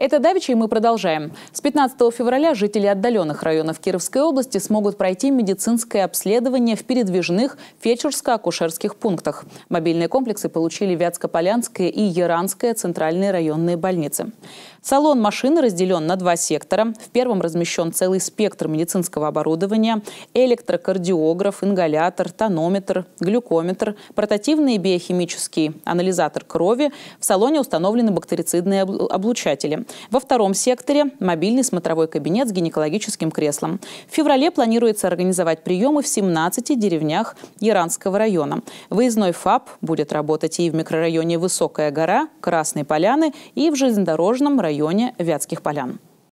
Это давеча, и мы продолжаем. С 15 февраля жители отдаленных районов Кировской области смогут пройти медицинское обследование в передвижных фельдшерско-акушерских пунктах. Мобильные комплексы получили Вятско-Полянская и Яранская центральные районные больницы. Салон машины разделен на два сектора. В первом размещен целый спектр медицинского оборудования, электрокардиограф, ингалятор, тонометр, глюкометр, портативный биохимический анализатор крови. В салоне установлены бактерицидные облучатели. Во втором секторе – мобильный смотровой кабинет с гинекологическим креслом. В феврале планируется организовать приемы в 17 деревнях Яранского района. Выездной ФАП будет работать и в микрорайоне Высокая гора, Красной Поляны, и в железнодорожном районе Вятских Полян.